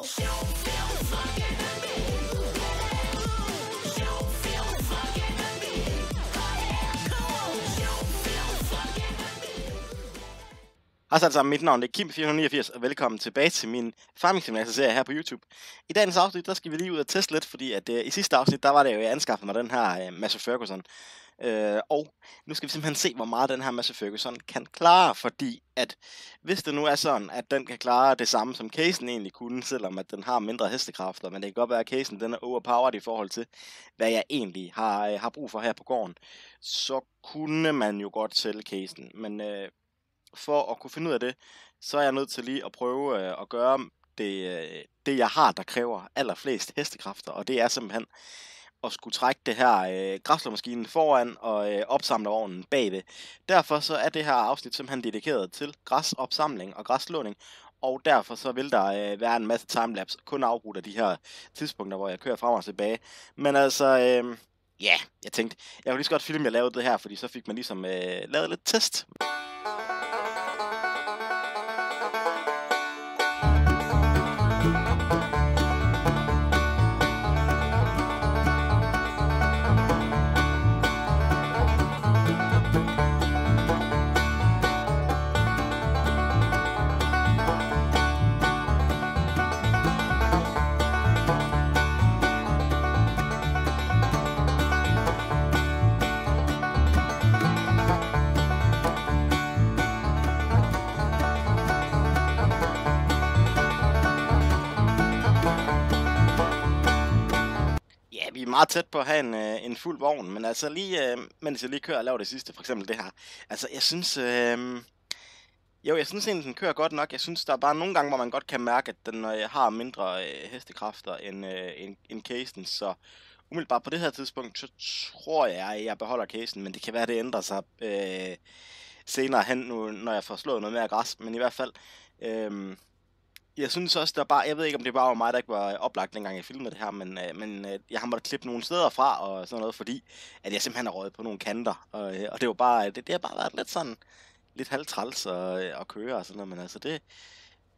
Hej så sammen, mit navn er Kim489, og velkommen tilbage til min farming simulator serie her på YouTube. I dagens afsnit, der skal vi lige ud og teste lidt, fordi at, uh, i sidste afsnit, der var det jo, jeg anskaffede mig den her uh, øh, Massa Ferguson. Øh, og nu skal vi simpelthen se, hvor meget den her Massey Ferguson kan klare, fordi at hvis det nu er sådan, at den kan klare det samme, som casen egentlig kunne, selvom at den har mindre hestekræfter, men det kan godt være, at casen den er overpowered i forhold til, hvad jeg egentlig har, øh, har brug for her på gården, så kunne man jo godt sælge casen. Men øh, for at kunne finde ud af det, så er jeg nødt til lige at prøve øh, at gøre det, øh, det, jeg har, der kræver allerflest hestekræfter, og det er simpelthen at skulle trække det her øh, græslåmaskinen foran og øh, opsamlervognen bagved. Derfor så er det her afsnit simpelthen dedikeret til græsopsamling og græslåning, og derfor så vil der øh, være en masse timelapse, kun afbrudt af de her tidspunkter, hvor jeg kører frem og tilbage. Men altså, øh, ja, yeah, jeg tænkte, jeg kunne lige så godt filme, jeg lavede det her, fordi så fik man ligesom øh, lavet lidt test. meget tæt på at have en, øh, en fuld vogn, men altså lige, øh, mens jeg lige kører og laver det sidste, for eksempel det her, altså jeg synes, øh, jo, jeg synes egentlig, den kører godt nok. Jeg synes, der er bare nogle gange, hvor man godt kan mærke, at den øh, har mindre øh, hestekræfter end, øh, end, end casen, så umiddelbart på det her tidspunkt, så tror jeg, at jeg beholder casen, men det kan være, at det ændrer sig øh, senere hen, nu, når jeg får slået noget mere græs, men i hvert fald, øh, jeg synes også, der bare, jeg ved ikke, om det bare var mig, der ikke var oplagt, dengang jeg filmede det her, men, øh, men øh, jeg har måttet klippe nogle steder fra og sådan noget, fordi at jeg simpelthen har røget på nogle kanter, og, øh, og det var bare, det, det har bare været lidt sådan, lidt halvtræls at, øh, at køre og sådan noget, men altså det,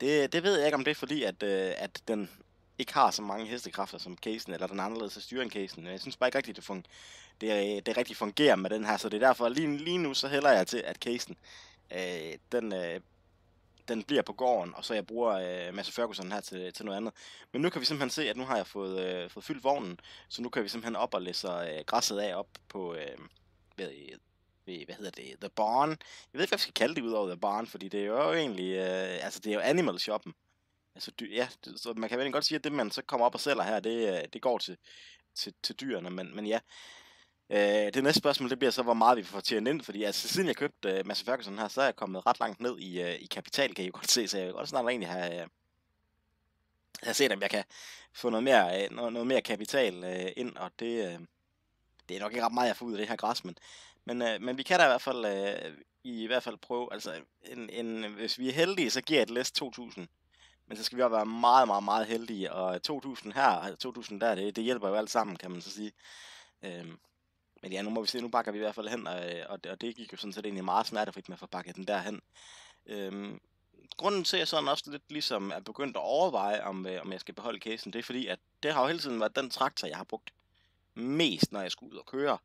det, det ved jeg ikke, om det er fordi, at, øh, at den ikke har så mange hestekræfter som casen, eller den anderledes styre en casen Jeg synes bare ikke rigtigt, det, fun- det, øh, det rigtig fungerer med den her, så det er derfor, lige, lige nu så hælder jeg til, at casen, øh, den øh, den bliver på gården, og så jeg bruger øh, Mads Ferguson her til, til noget andet. Men nu kan vi simpelthen se, at nu har jeg fået, øh, fået fyldt vognen, så nu kan vi simpelthen op og læse øh, græsset af op på, øh, ved, ved, hvad hedder det, The Barn. Jeg ved ikke, hvad vi skal kalde det ud over The Barn, fordi det er jo egentlig, øh, altså det er jo Animal Shoppen. Altså, dy, ja, det, så man kan vel godt sige, at det, man så kommer op og sælger her, det, øh, det går til, til, til dyrene, men, men ja, Øh, det næste spørgsmål, det bliver så, hvor meget vi får tjent ind, fordi altså, siden jeg købte øh, Mads Ferguson her, så er jeg kommet ret langt ned i, øh, i kapital, kan I jo godt se, så jeg vil godt snart egentlig have, øh, have set, om jeg kan få noget mere, øh, noget, noget mere kapital øh, ind, og det, øh, det er nok ikke ret meget, jeg får ud af det her græs, men, men, øh, men vi kan da i hvert fald, øh, i hvert fald prøve, altså en, en, hvis vi er heldige, så giver jeg et læs 2000, men så skal vi også være meget, meget, meget heldige, og 2000 her, 2000 altså, der, det, det hjælper jo alt sammen, kan man så sige. Øhm, men ja, nu må vi se, nu bakker vi i hvert fald hen, og, og, og det gik jo sådan set egentlig meget smertefrit med at få bakket den derhen. Øhm, grunden til, at jeg sådan også lidt ligesom er begyndt at overveje, om, øh, om jeg skal beholde casen, det er fordi, at det har jo hele tiden været den traktor, jeg har brugt mest, når jeg skulle ud og køre.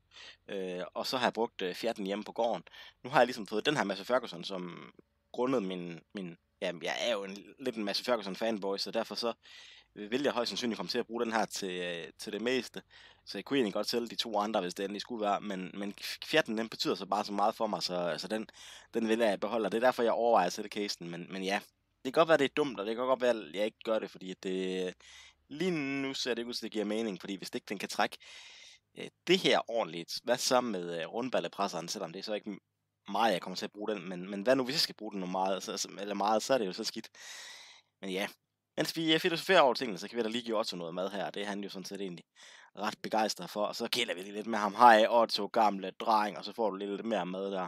Øh, og så har jeg brugt øh, fjerten hjemme på gården. Nu har jeg ligesom fået den her masse Ferguson, som grundet min, min ja, jeg er jo en, lidt en masse Ferguson fanboy, så derfor så vil jeg højst sandsynligt komme til at bruge den her til, øh, til det meste. Så jeg kunne egentlig godt sælge de to andre, hvis det endelig skulle være. Men, men fjerten, den betyder så bare så meget for mig, så altså den, den vil jeg beholde. det er derfor, jeg overvejer at sætte casen. Men, men ja, det kan godt være, det er dumt, og det kan godt være, at jeg ikke gør det, fordi det, lige nu ser det ikke ud til, at det giver mening. Fordi hvis det ikke den kan trække øh, det her ordentligt, hvad så med øh, rundballepresseren, selvom det er så ikke meget, jeg kommer til at bruge den. Men, men hvad nu, hvis jeg skal bruge den noget meget, så, eller meget, så er det jo så skidt. Men ja, mens vi filosoferer over tingene, så kan vi da lige give Otto noget mad her. Det er han jo sådan set egentlig ret begejstret for. Og så kælder vi lige lidt med ham. Hej Otto, gamle dreng. Og så får du lidt mere mad der.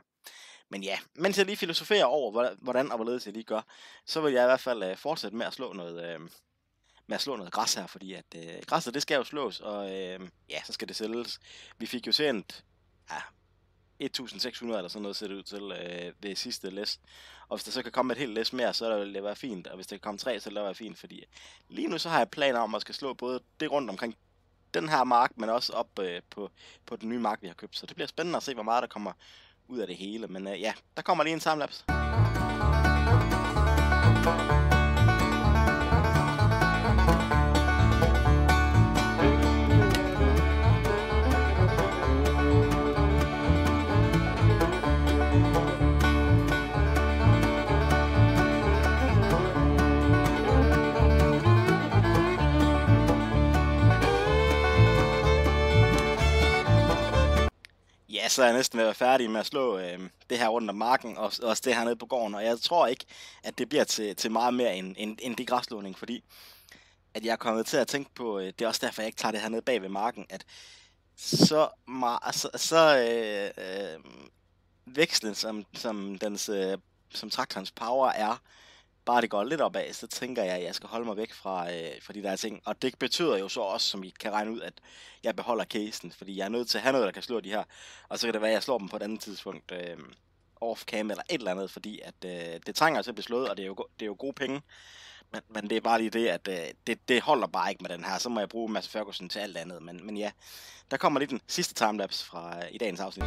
Men ja, mens jeg lige filosoferer over, hvordan og hvorledes jeg lige gør, så vil jeg i hvert fald øh, fortsætte med at slå noget... Øh, med at slå noget græs her, fordi at øh, græsset, det skal jo slås, og øh, ja, så skal det sælges. Vi fik jo sendt, ja, 1600 eller sådan noget ser det ud til øh, ved sidste læs. Og hvis der så kan komme et helt læs mere, så vil det være fint. Og hvis der kan komme tre, så vil det være fint. Fordi lige nu så har jeg planer om at skal slå både det rundt omkring den her mark, men også op øh, på, på den nye mark, vi har købt. Så det bliver spændende at se, hvor meget der kommer ud af det hele. Men øh, ja, der kommer lige en samlaps. så er jeg næsten ved at være færdig med at slå øh, det her rundt om marken, og også det her nede på gården, og jeg tror ikke, at det bliver til, til meget mere end, end, end det græslåning, fordi at jeg er kommet til at tænke på, øh, det er også derfor, jeg ikke tager det her ned bag ved marken, at så, ma- så, så øh, øh, vekslen, som, som, dens, øh, som traktorens power er, bare det går lidt opad, så tænker jeg, at jeg skal holde mig væk fra, øh, fra de der ting. Og det betyder jo så også, som I kan regne ud, at jeg beholder casen, fordi jeg er nødt til at have noget, der kan slå de her. Og så kan det være, at jeg slår dem på et andet tidspunkt, øh, off-cam eller et eller andet, fordi at, øh, det trænger til at blive slået, og det er jo, det er jo gode penge. Men, men det er bare lige det, at øh, det, det holder bare ikke med den her. Så må jeg bruge Mads Ferguson til alt andet. Men, men ja, der kommer lige den sidste timelapse fra øh, i dagens afsnit.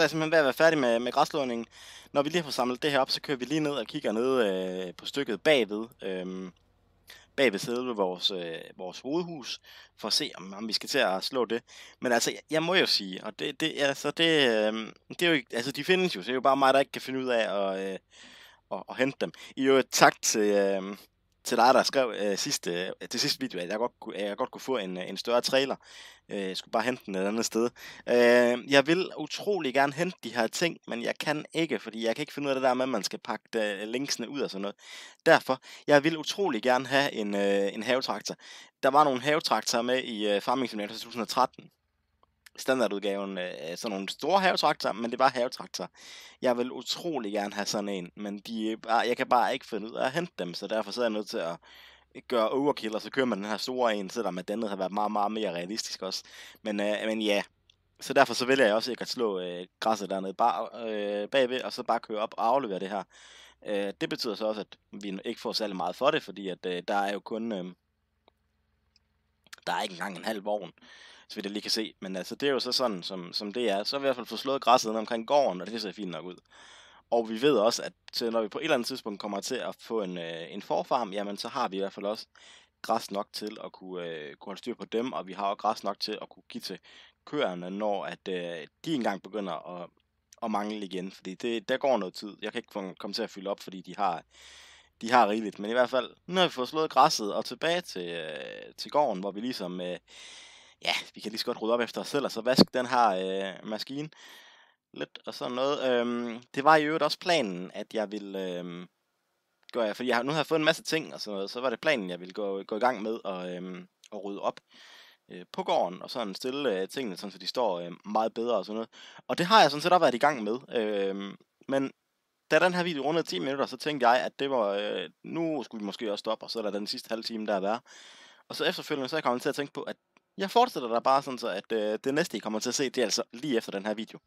så er jeg simpelthen ved at være færdig med, med græslåningen. Når vi lige har samlet det her op, så kører vi lige ned og kigger ned øh, på stykket bagved. Øh, bag ved vores, øh, vores hovedhus, for at se, om, om vi skal til at slå det. Men altså, jeg, jeg må jo sige, og det, det, altså, det, øh, det er jo ikke, altså, de findes jo, så det er jo bare mig, der ikke kan finde ud af at, øh, at, at hente dem. I jo tak til, øh, til dig, der skrev øh, sidste, øh, til sidste video, at jeg godt, kunne, jeg godt kunne få en, øh, en større trailer. Øh, jeg skulle bare hente den et andet sted. Øh, jeg vil utrolig gerne hente de her ting, men jeg kan ikke, fordi jeg kan ikke finde ud af det der med, at man skal pakke de, øh, linksene ud og sådan noget. Derfor, jeg vil utrolig gerne have en, øh, en havetraktor. Der var nogle havetraktorer med i øh, Farming Simulator 2013, standardudgaven øh, sådan nogle store havetraktorer, men det var havetraktorer. Jeg vil utrolig gerne have sådan en, men de øh, bare, jeg kan bare ikke finde ud af at hente dem, så derfor så er jeg nødt til at gøre overkill, og så kører man den her store en, selvom at den har været meget, meget mere realistisk også. Men, øh, men ja, så derfor så vælger jeg også ikke at slå øh, græsset dernede bare, øh, bagved, og så bare køre op og aflevere det her. Øh, det betyder så også, at vi ikke får særlig meget for det, fordi at, øh, der er jo kun... Øh, der er ikke engang en halv vogn så vidt jeg lige kan se. Men altså, det er jo så sådan, som, som det er. Så har vi i hvert fald fået slået græsset ned omkring gården, og det ser fint nok ud. Og vi ved også, at når vi på et eller andet tidspunkt kommer til at få en, øh, en forfarm, jamen så har vi i hvert fald også græs nok til at kunne, øh, kunne holde styr på dem, og vi har også græs nok til at kunne give til køerne, når at, øh, de engang begynder at, at mangle igen. Fordi det, der går noget tid. Jeg kan ikke komme til at fylde op, fordi de har, de har rigeligt. Men i hvert fald, nu har vi fået slået græsset, og tilbage til, øh, til gården, hvor vi ligesom... Øh, ja, vi kan lige så godt rydde op efter os selv, og så vask den her øh, maskine lidt og sådan noget. Øhm, det var i øvrigt også planen, at jeg ville... Øhm, gøre, jeg, fordi jeg, nu har fået en masse ting og sådan noget, så var det planen, jeg ville gå, gå i gang med at, øhm, at rydde op øh, på gården, og sådan stille øh, tingene, sådan, så de står øh, meget bedre og sådan noget. Og det har jeg sådan set også været i gang med. Øh, men da den her video rundede 10 minutter, så tænkte jeg, at det var, øh, nu skulle vi måske også stoppe, og så er der den sidste halve time, der er værd. Og så efterfølgende, så er jeg kommet til at tænke på, at jeg fortsætter der bare sådan så, at øh, det næste, I kommer til at se, det er altså lige efter den her video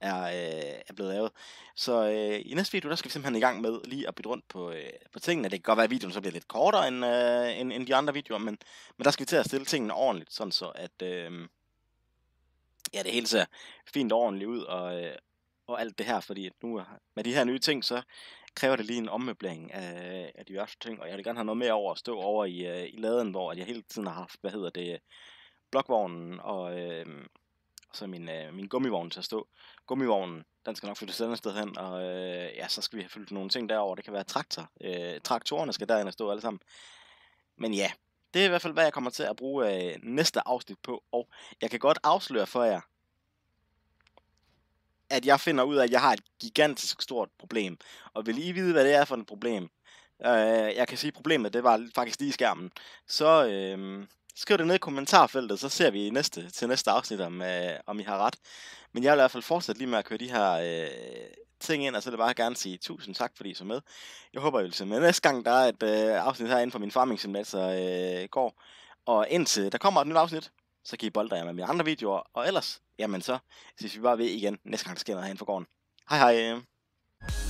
er, øh, er blevet lavet. Så øh, i næste video, der skal vi simpelthen i gang med lige at bytte rundt på, øh, på tingene. Det kan godt være, at videoen så bliver lidt kortere end, øh, end, end de andre videoer, men, men der skal vi til at stille tingene ordentligt, sådan så at øh, ja, det hele ser fint og ordentligt ud og, øh, og alt det her, fordi nu med de her nye ting, så kræver det lige en ommøblering af, af diverse ting, og jeg vil gerne have noget mere over at stå over i, øh, i laden, hvor jeg hele tiden har haft, hvad hedder det, blokvognen og, øh, så min, øh, min gummivogn til at stå. Gummivognen, den skal nok flytte et andet sted hen, og øh, ja, så skal vi have fyldt nogle ting derover. Det kan være traktor. Øh, traktorerne skal derinde stå alle sammen. Men ja, det er i hvert fald, hvad jeg kommer til at bruge øh, næste afsnit på, og jeg kan godt afsløre for jer, at jeg finder ud af, at jeg har et gigantisk stort problem. Og vil I vide, hvad det er for et problem? Øh, jeg kan sige, at problemet det var faktisk lige skærmen. Så, øh, Skriv det ned i kommentarfeltet, så ser vi i næste, til næste afsnit, om, øh, om I har ret. Men jeg vil i hvert fald fortsætte lige med at køre de her øh, ting ind, og så vil jeg bare gerne sige tusind tak, fordi I så med. Jeg håber, I vil se med næste gang, der er et øh, afsnit herinde for min farming simulator øh, går. Og indtil der kommer et nyt afsnit, så kan I bolde jer med mine andre videoer, og ellers, jamen så ses vi bare ved igen næste gang, der sker noget herinde for gården. Hej hej!